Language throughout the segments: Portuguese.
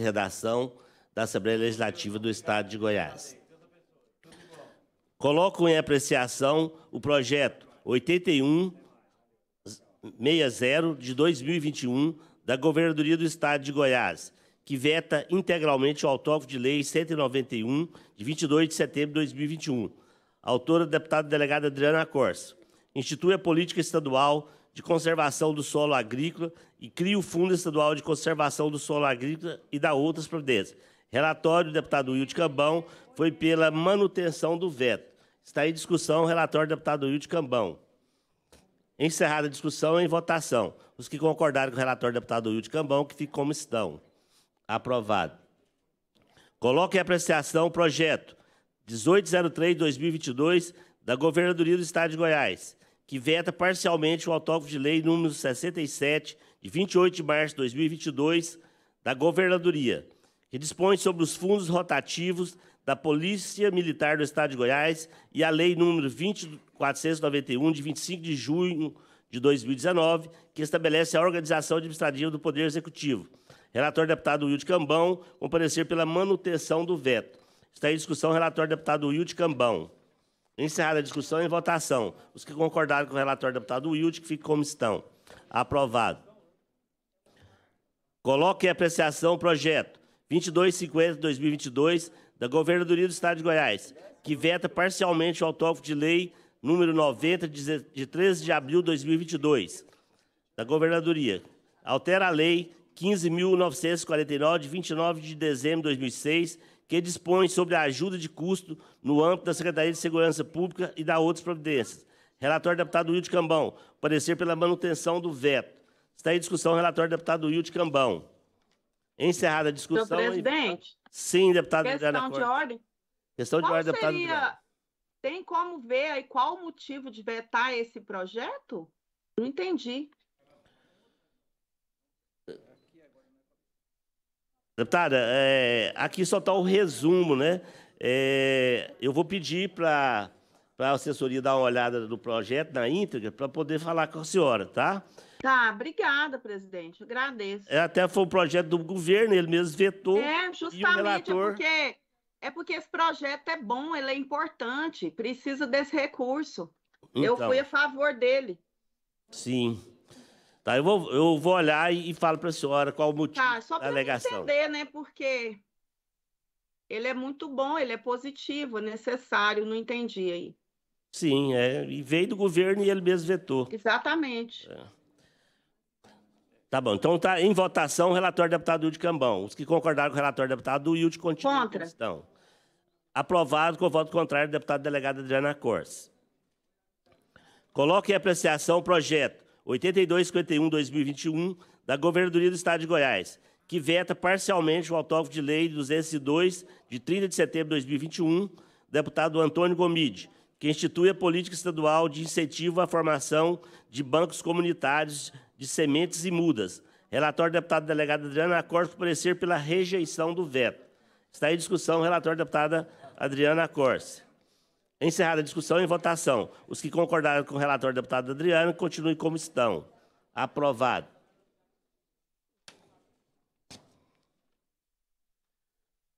redação da Assembleia Legislativa do Estado de Goiás. Coloco em apreciação o projeto 8160 de 2021 da Governadoria do Estado de Goiás, que veta integralmente o autógrafo de lei 191 de 22 de setembro de 2021. Autora, deputada delegada Adriana Corso. Institui a política estadual de Conservação do Solo Agrícola e cria o Fundo Estadual de Conservação do Solo Agrícola e da outras providências. Relatório do deputado Wilde Cambão foi pela manutenção do veto. Está em discussão o relatório do deputado Wilde Cambão. Encerrada a discussão em votação. Os que concordaram com o relatório do deputado Wilde Cambão, que ficam como estão. Aprovado. Coloque em apreciação o projeto 1803-2022 da Governadoria do Estado de Goiás que veta parcialmente o autógrafo de lei número 67, de 28 de março de 2022, da Governadoria, que dispõe sobre os fundos rotativos da Polícia Militar do Estado de Goiás e a Lei número 2491, de 25 de junho de 2019, que estabelece a organização administrativa do Poder Executivo. Relator deputado Wilde Cambão, comparecer pela manutenção do veto. Está em discussão o relatório deputado Wilde Cambão. Encerrada a discussão e votação. Os que concordaram com o relatório do deputado Wilde, que fique como estão. Aprovado. Coloque em apreciação o projeto 2250-2022 da Governadoria do Estado de Goiás, que veta parcialmente o autógrafo de lei número 90, de 13 de abril de 2022, da Governadoria. Altera a lei 15.949, de 29 de dezembro de 2006, que dispõe sobre a ajuda de custo no âmbito da Secretaria de Segurança Pública e da outras providências. Relatório do deputado Wilde Cambão. Parecer pela manutenção do veto. Está em discussão o relatório do deputado Wilde Cambão. Encerrada a discussão. Senhor presidente. E... Sim, deputado Questão Adriana de ordem. Questão de qual ordem, deputado. Seria... Tem como ver aí qual o motivo de vetar esse projeto? Não entendi. Deputada, é, aqui só está o resumo, né? É, eu vou pedir para a assessoria dar uma olhada no projeto, na íntegra, para poder falar com a senhora, tá? Tá, obrigada, presidente, agradeço. É, até foi um projeto do governo, ele mesmo vetou. É, justamente é relator... porque, é porque esse projeto é bom, ele é importante, precisa desse recurso. Então, eu fui a favor dele. Sim. Tá, eu vou, eu vou olhar e, e falo para a senhora qual o motivo tá, só da alegação. entender, né? Porque ele é muito bom, ele é positivo, necessário, não entendi aí. Sim, é, e veio do governo e ele mesmo vetou. Exatamente. É. Tá bom, então tá em votação o relatório do deputado Hilde Cambão. Os que concordaram com o relatório do deputado Hilde continuam. Contra. Estão. Aprovado com o voto contrário do deputado delegado Adriana Corse. Coloque em apreciação o projeto 8251-2021 da Governadoria do Estado de Goiás, que veta parcialmente o autógrafo de lei 202, de 30 de setembro de 2021, deputado Antônio Gomide, que institui a política estadual de incentivo à formação de bancos comunitários de sementes e mudas. Relatório do deputado delegado Adriana Acorce parecer pela rejeição do veto. Está em discussão o relatório da deputada Adriana Acorce. Encerrada a discussão e votação. Os que concordaram com o relatório do deputado Adriano, continuem como estão. Aprovado.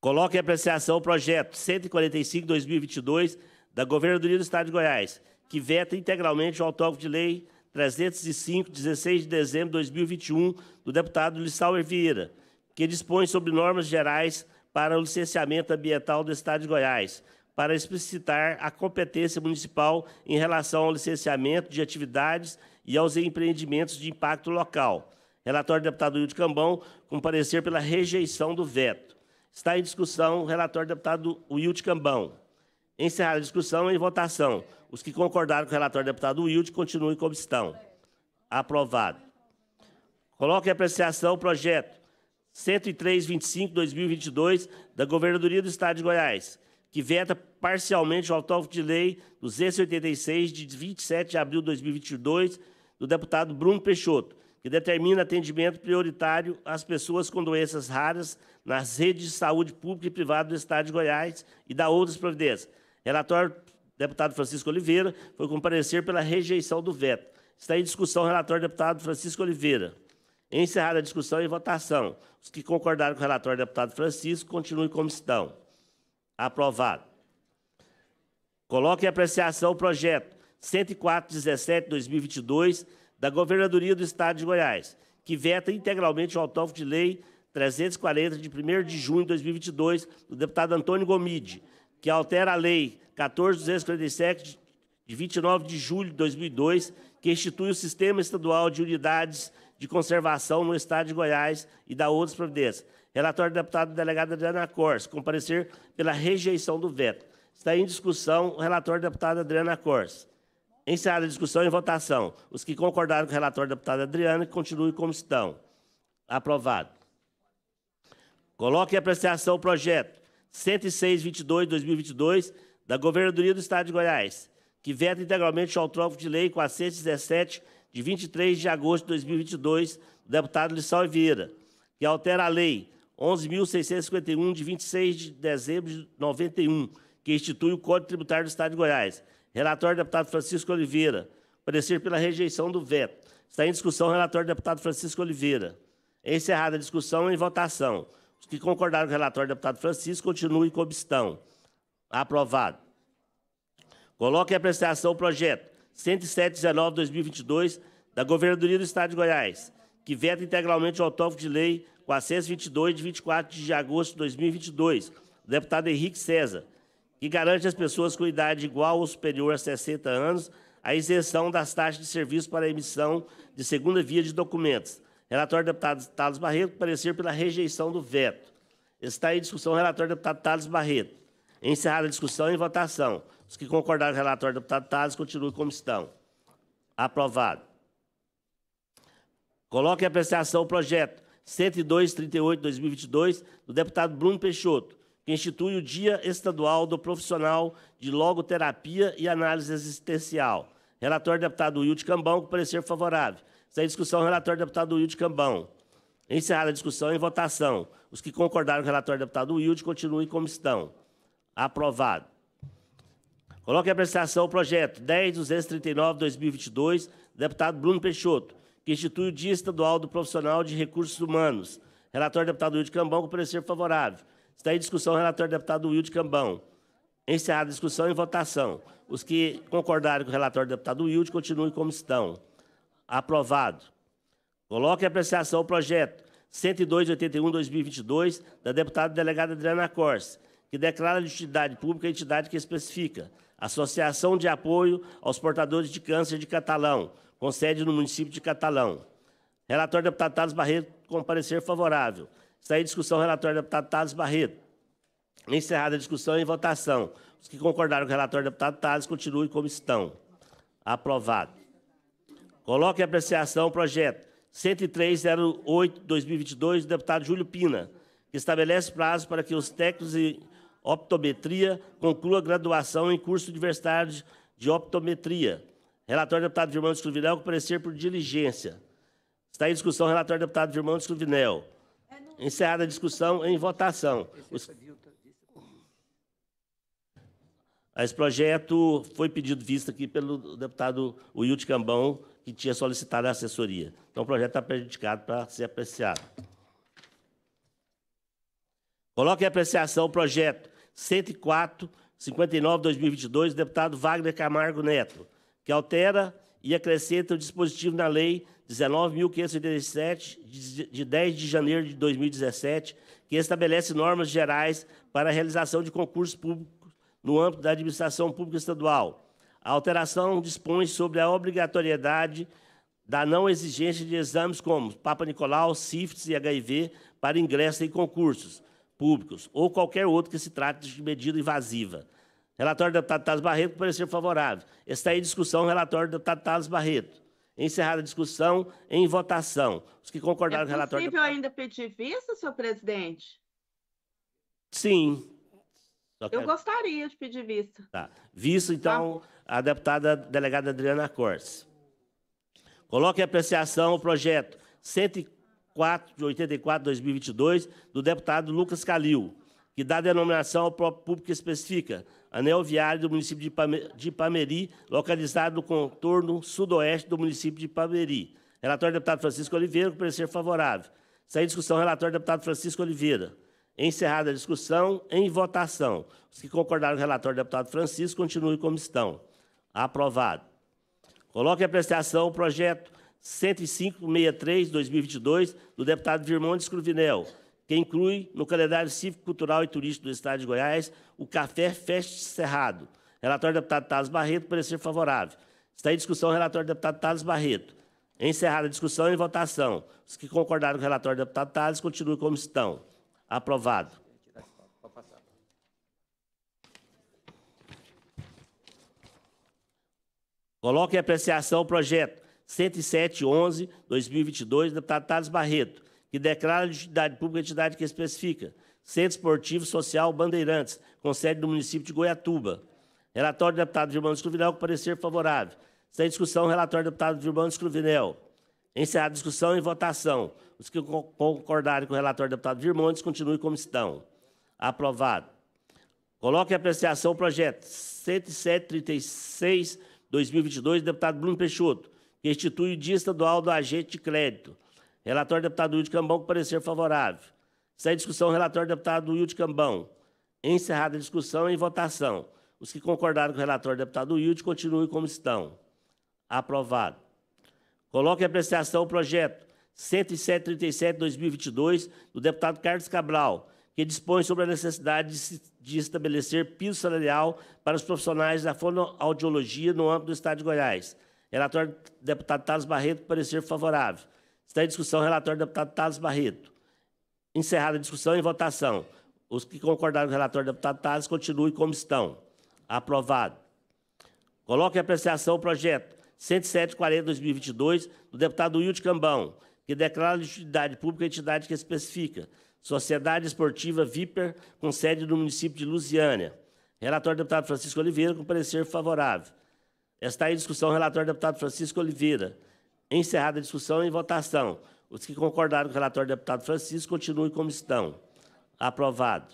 Coloque em apreciação o projeto 145-2022 da Governadoria do Estado de Goiás, que veta integralmente o autógrafo de lei 305, 16 de dezembro de 2021, do deputado Lissau Vieira, que dispõe sobre normas gerais para o licenciamento ambiental do Estado de Goiás, para explicitar a competência municipal em relação ao licenciamento de atividades e aos empreendimentos de impacto local. Relatório do deputado Hilde Cambão, com parecer pela rejeição do veto. Está em discussão o relatório do deputado Wilde Cambão. Encerrada a discussão em votação. Os que concordaram com o relatório do deputado Wilde continuem como estão. Aprovado. Coloque em apreciação o projeto 103.25.2022 da Governadoria do Estado de Goiás, que veta parcialmente o autógrafo de lei 286, de 27 de abril de 2022, do deputado Bruno Peixoto, que determina atendimento prioritário às pessoas com doenças raras nas redes de saúde pública e privada do Estado de Goiás e da outras providências. Relatório deputado Francisco Oliveira foi comparecer pela rejeição do veto. Está em discussão o relatório deputado Francisco Oliveira. Encerrada a discussão e votação. Os que concordaram com o relatório deputado Francisco, continuem como estão. Aprovado. Coloque em apreciação o projeto 10417-2022 da Governadoria do Estado de Goiás, que veta integralmente o autógrafo de lei 340 de 1 de junho de 2022 do deputado Antônio Gomide, que altera a lei 14247 de 29 de julho de 2002, que institui o Sistema Estadual de Unidades de Conservação no Estado de Goiás e da outras providências Relatório do deputado delegado Adriana Cors, comparecer pela rejeição do veto. Está em discussão o relatório do deputado Adriana Cors. Encerrada a discussão e votação. Os que concordaram com o relatório da deputada Adriana, continuem como estão. Aprovado. Coloque em apreciação o projeto 10622-2022 da Governadoria do Estado de Goiás, que veta integralmente o tronco de lei com a 117 de 23 de agosto de 2022, do deputado Lissau Vieira, que altera a lei 11.651, de 26 de dezembro de 91, que institui o Código Tributário do Estado de Goiás. Relatório do deputado Francisco Oliveira. Parecer pela rejeição do veto. Está em discussão o relatório do deputado Francisco Oliveira. Encerrada a discussão em votação. Os que concordaram com o relatório do deputado Francisco continuem com obstão. Aprovado. Coloque em apreciação o projeto 10719-2022 da Governadoria do Estado de Goiás, que veta integralmente o autógrafo de lei 422, de 24 de agosto de 2022, do deputado Henrique César, que garante às pessoas com idade igual ou superior a 60 anos a isenção das taxas de serviço para emissão de segunda via de documentos. Relatório do deputado Thales Barreto, parecer pela rejeição do veto. Está em discussão o relatório do deputado Thales Barreto. Encerrada a discussão e votação. Os que concordaram com o relatório do deputado Thales continuam como estão. Aprovado. Coloque em apreciação o projeto 10238 2022 do deputado Bruno Peixoto, que institui o Dia Estadual do Profissional de Logoterapia e Análise Existencial. Relator deputado Will Cambão, com parecer favorável. Sem discussão, relator deputado Will Cambão. Encerrada a discussão em votação. Os que concordaram com o relatório deputado Wilde continuem como estão. Aprovado. Coloque a apreciação o projeto 10.239-2022, deputado Bruno Peixoto, que institui o Dia Estadual do Profissional de Recursos Humanos. Relatório do deputado Wilde Cambão, com parecer favorável. Está em discussão o relatório do deputado Wilde Cambão. Encerrada a discussão e votação. Os que concordarem com o relatório do deputado Wilde continuem como estão. Aprovado. Coloque em apreciação o projeto 10281-2022 da deputada delegada Adriana Corse, que declara de utilidade pública a entidade que especifica Associação de Apoio aos Portadores de Câncer de Catalão, com sede no município de Catalão. Relatório do deputado Tales Barreto, com parecer favorável. Está em discussão o relatório do deputado Tales Barreto. Encerrada a discussão e votação. Os que concordaram com o relatório do deputado Tales, continuem como estão. Aprovado. Coloque em apreciação o projeto 10308-2022 do deputado Júlio Pina, que estabelece prazo para que os técnicos em optometria concluam graduação em curso universitário de optometria Relatório do deputado Vilmão de Cruvinel, que parecer por diligência. Está em discussão o relatório do deputado Vilmão de Encerrada a discussão em votação. Os... Esse projeto foi pedido vista aqui pelo deputado Wilde Cambão, que tinha solicitado a assessoria. Então, o projeto está prejudicado para ser apreciado. Coloque em apreciação o projeto 104, 59, 2022, deputado Wagner Camargo Neto que altera e acrescenta o dispositivo na Lei 19.587, de 10 de janeiro de 2017, que estabelece normas gerais para a realização de concursos públicos no âmbito da administração pública estadual. A alteração dispõe sobre a obrigatoriedade da não exigência de exames como Papa Nicolau, SIFTS e HIV para ingresso em concursos públicos ou qualquer outro que se trate de medida invasiva. Relatório do deputado Tales Barreto parecer favorável. Está em discussão o relatório do deputado Tales Barreto. Encerrada a discussão, em votação. Os que concordaram é com o é relatório... É possível ainda pedir vista, senhor presidente? Sim. Eu gostaria de pedir vista. Tá. Visto, tá. então, a deputada delegada Adriana Cortes. Coloque em apreciação o projeto 104-84-2022 do deputado Lucas Calil, que dá denominação ao próprio público que especifica anel viário do município de Pameri, localizado no contorno sudoeste do município de Pameri. Relatório do deputado Francisco Oliveira, com parecer favorável. Sem discussão, relatório do deputado Francisco Oliveira. Encerrada a discussão, em votação. Os que concordaram com o relatório do deputado Francisco, continuem como estão. Aprovado. Coloque em apreciação o projeto 105.63-2022 do deputado Virmondes Cruvinel que inclui no calendário cívico, cultural e turístico do Estado de Goiás o Café Fest Cerrado. Relatório do deputado Tales Barreto, parecer favorável. Está em discussão o relatório do deputado Tales Barreto. Encerrada a discussão e votação. Os que concordaram com o relatório do deputado Tales, continuem como estão. Aprovado. Coloque em apreciação o projeto 10711-2022, deputado Tales Barreto que declara de entidade pública a entidade que especifica. Centro Esportivo Social Bandeirantes, com sede no município de Goiatuba. Relatório do deputado Vilmano Escruvinel, com parecer favorável. Sem discussão, relatório do deputado Vilmano Escruvinel. Encerrada a discussão e votação. Os que concordarem com o relatório do deputado Virmontes, continuem como estão. Aprovado. Coloque em apreciação o projeto 10736-2022, deputado Bruno Peixoto, que institui o Dia Estadual do Agente de Crédito. Relatório do deputado Wilde Cambão, com parecer favorável. Sem discussão, relatório do deputado Wilde Cambão. Encerrada a discussão e votação. Os que concordaram com o relatório do deputado Wilde continuem como estão. Aprovado. Coloque em apreciação o projeto 10737-2022 do deputado Carlos Cabral, que dispõe sobre a necessidade de, estabelecer piso salarial para os profissionais da fonoaudiologia no âmbito do Estado de Goiás. Relatório do deputado Carlos Barreto, parecer favorável. Está em é discussão o relatório do deputado Tales Barreto. Encerrada a discussão e votação. Os que concordaram com o relatório do deputado Tales continuem como estão. Aprovado. Coloque em apreciação o projeto 10740-2022 do deputado Wilde Cambão, que declara a legitimidade pública a entidade que especifica Sociedade Esportiva Viper, com sede no município de Lusiânia. Relatório do deputado Francisco Oliveira, com parecer favorável. Está em discussão o relatório do deputado Francisco Oliveira. Encerrada a discussão e votação. Os que concordaram com o relatório do deputado Francisco continuem como estão. Aprovado.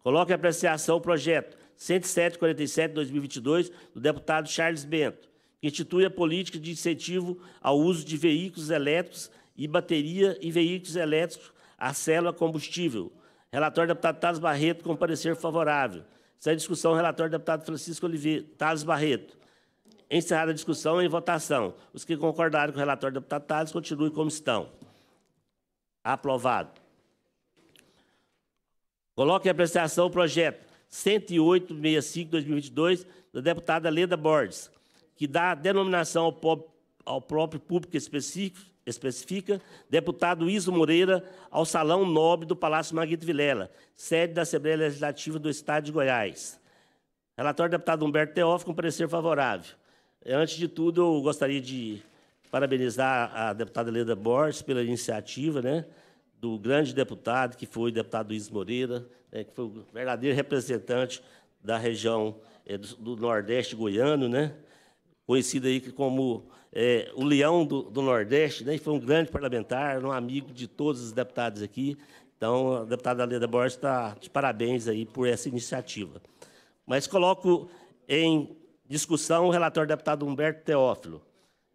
Coloque em apreciação o projeto 10747-2022 do deputado Charles Bento, que institui a política de incentivo ao uso de veículos elétricos e bateria e veículos elétricos a célula combustível. Relatório do deputado Tales Barreto com parecer favorável. Sem discussão, relatório do deputado Francisco Oliveira, Tales Barreto. Encerrada a discussão, em votação. Os que concordaram com o relatório do deputado Tales, continuem como estão. Aprovado. Coloque em apreciação o projeto 10865-2022 da deputada Leda Borges, que dá denominação ao, ao próprio público específico, especifica, deputado Iso Moreira, ao Salão Nobre do Palácio Maguito Vilela, sede da Assembleia Legislativa do Estado de Goiás. Relatório do deputado Humberto Teófilo, com parecer favorável. Antes de tudo, eu gostaria de parabenizar a deputada Leda Borges pela iniciativa, né? do grande deputado, que foi o deputado Luiz Moreira, né, que foi o verdadeiro representante da região é, do, do, Nordeste goiano, né, conhecido aí como é, o leão do, do, Nordeste, né, e foi um grande parlamentar, um amigo de todos os deputados aqui. Então, a deputada Leda Borges está de parabéns aí por essa iniciativa. Mas coloco em Discussão, o relator deputado Humberto Teófilo.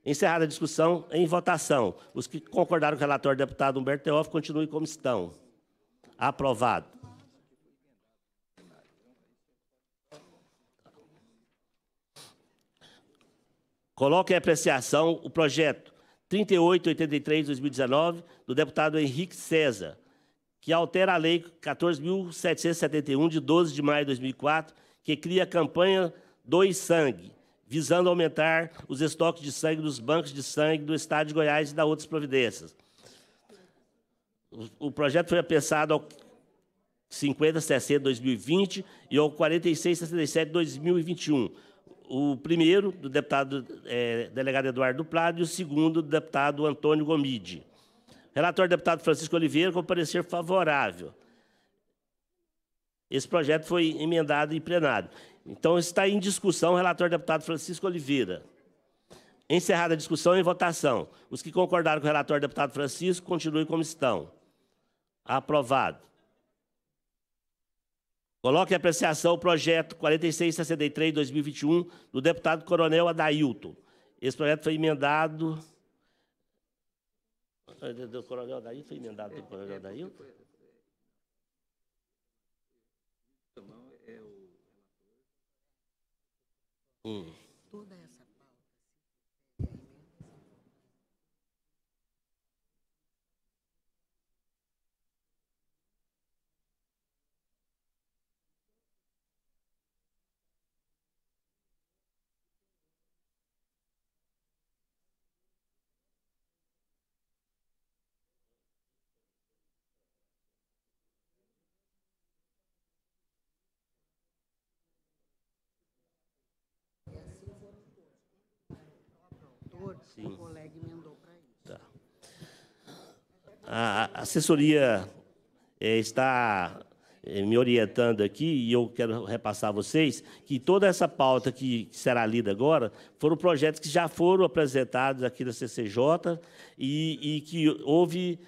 Encerrada a discussão, em votação. Os que concordaram com o relator deputado Humberto Teófilo continuem como estão. Aprovado. Coloque em apreciação o projeto 3883-2019 do deputado Henrique César, que altera a Lei 14.771, de 12 de maio de 2004, que cria a campanha doe sangue, visando aumentar os estoques de sangue dos bancos de sangue do Estado de Goiás e da outras providências. O, projeto foi apensado ao 50 60 2020 e ao 46 67 2021. O primeiro do deputado é, delegado Eduardo Prado e o segundo do deputado Antônio Gomide. Relator deputado Francisco Oliveira com parecer favorável. Esse projeto foi emendado em plenário. Então, está em discussão o relator deputado Francisco Oliveira. Encerrada a discussão e votação. Os que concordaram com o relator deputado Francisco, continuem como estão. Aprovado. Coloque em apreciação o projeto 4663-2021 do deputado Coronel Adailton. Esse projeto foi emendado... Do Coronel Adailton? Foi emendado pelo Coronel Adailton? 嗯。Sim. O emendou para isso. Tá. A assessoria eh, está eh, me orientando aqui, e eu quero repassar a vocês, que toda essa pauta que será lida agora foram projetos que já foram apresentados aqui da CCJ e, e que houve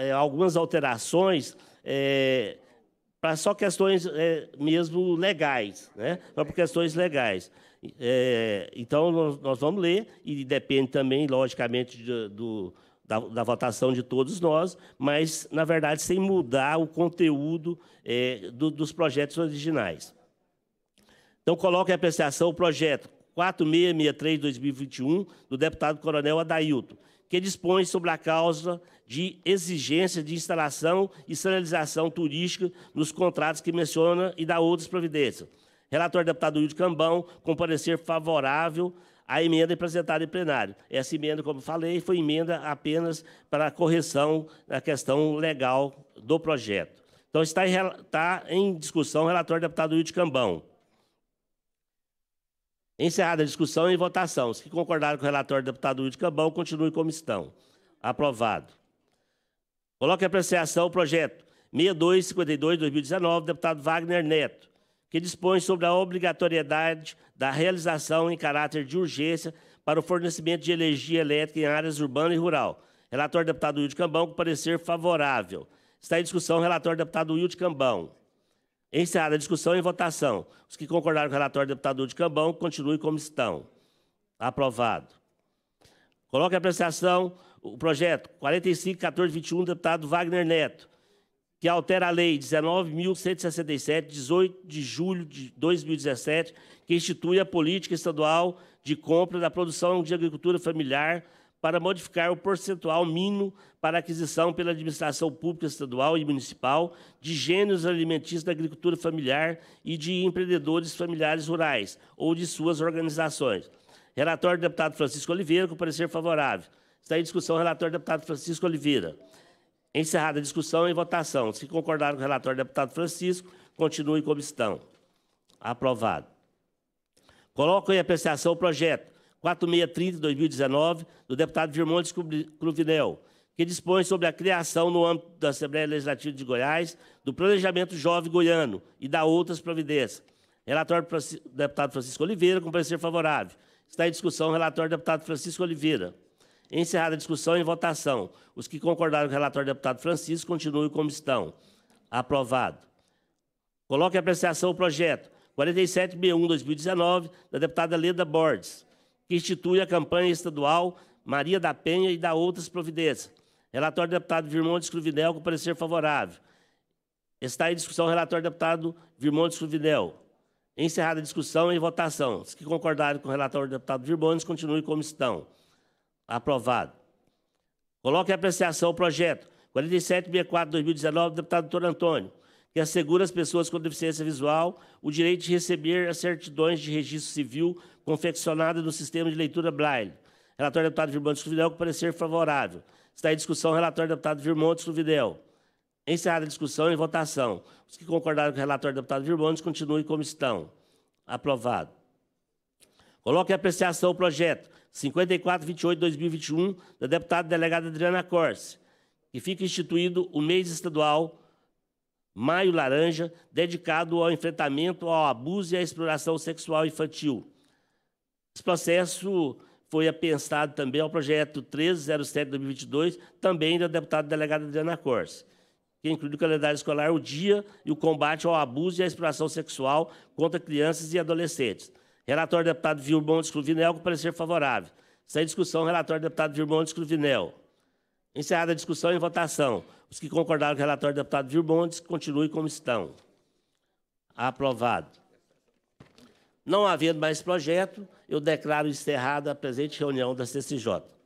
eh, algumas alterações é, para só questões é, mesmo legais, né? só por questões legais. É, então, nós, vamos ler, e depende também, logicamente, de, do, da, da, votação de todos nós, mas, na verdade, sem mudar o conteúdo é, do, dos projetos originais. Então, coloco em apreciação o projeto 4663-2021, do deputado Coronel Adailto, que dispõe sobre a causa de exigência de instalação e sinalização turística nos contratos que menciona e dá outras providências Relator deputado Wilde Cambão, com parecer favorável à emenda apresentada em plenário. Essa emenda, como falei, foi emenda apenas para correção da questão legal do projeto. Então, está em, está em discussão o relator deputado Wilde Cambão. Encerrada a discussão e votação. Os que concordaram com o relatório do deputado Wilde Cambão, continue como estão. Aprovado. Coloque em apreciação o projeto 6252-2019, deputado Wagner Neto que dispõe sobre a obrigatoriedade da realização em caráter de urgência para o fornecimento de energia elétrica em áreas urbana e rural. Relator deputado Wilde Cambão, com parecer favorável. Está em discussão relator deputado Wilde Cambão. Encerrada a discussão e votação. Os que concordaram com o relator deputado Wilde Cambão, continuem como estão. Aprovado. Coloque a apreciação o projeto 451421, deputado Wagner Neto que altera a Lei 19.167, 18 de julho de 2017, que institui a política estadual de compra da produção de agricultura familiar para modificar o percentual mínimo para aquisição pela administração pública estadual e municipal de gêneros alimentícios da agricultura familiar e de empreendedores familiares rurais ou de suas organizações. Relatório do deputado Francisco Oliveira, com parecer favorável. Está em discussão o relatório do deputado Francisco Oliveira. Encerrada a discussão e votação. Se concordar com o relatório do deputado Francisco, continue como estão. Aprovado. Coloco em apreciação o projeto 4630-2019 do deputado Virmontes Cruvinel, que dispõe sobre a criação no âmbito da Assembleia Legislativa de Goiás do Planejamento Jovem Goiano e da outras providências. Relatório do deputado Francisco Oliveira, com parecer favorável. Está em discussão o relatório do deputado Francisco Oliveira. Encerrada a discussão e votação. Os que concordaram com o relatório do deputado Francisco continuem como estão. Aprovado. Coloque em apreciação o projeto 1 2019 da deputada Leda Borges, que institui a campanha estadual Maria da Penha e da Outras Providências. Relatório do deputado Virmontes Cruvinel com parecer favorável. Está em discussão o relatório do deputado Virmontes Cruvinel. Encerrada a discussão e votação. Os que concordaram com o relatório do deputado Virmontes continuem como estão. Aprovado. Coloque em apreciação o projeto 4764-2019 do deputado Doutor Antônio, que assegura às pessoas com deficiência visual o direito de receber as certidões de registro civil confeccionadas no sistema de leitura Braille. Relatório do deputado Virmontes Escovidel, com parecer favorável. Está em discussão o relatório do deputado Virmontes Escovidel. Encerrada a discussão e votação. Os que concordaram com o relatório do deputado Virmontes continuem como estão. Aprovado. Coloque em apreciação o projeto 5428-2021 da deputada delegada Adriana Corse, que fica instituído o mês estadual Maio Laranja, dedicado ao enfrentamento ao abuso e à exploração sexual infantil. Esse processo foi apensado também ao projeto 1307-2022, também da deputada delegada Adriana Corse, que inclui no calendário escolar o dia e o combate ao abuso e à exploração sexual contra crianças e adolescentes. Relatório do deputado Vilmão de Cruvinel, com parecer favorável. Sem discussão, relatório do deputado Vilmão de Cruvinel. Encerrada a discussão e votação. Os que concordaram com o relatório do deputado Vilmondes continuem como estão. Aprovado. Não havendo mais projeto, eu declaro encerrada a presente reunião da CCJ.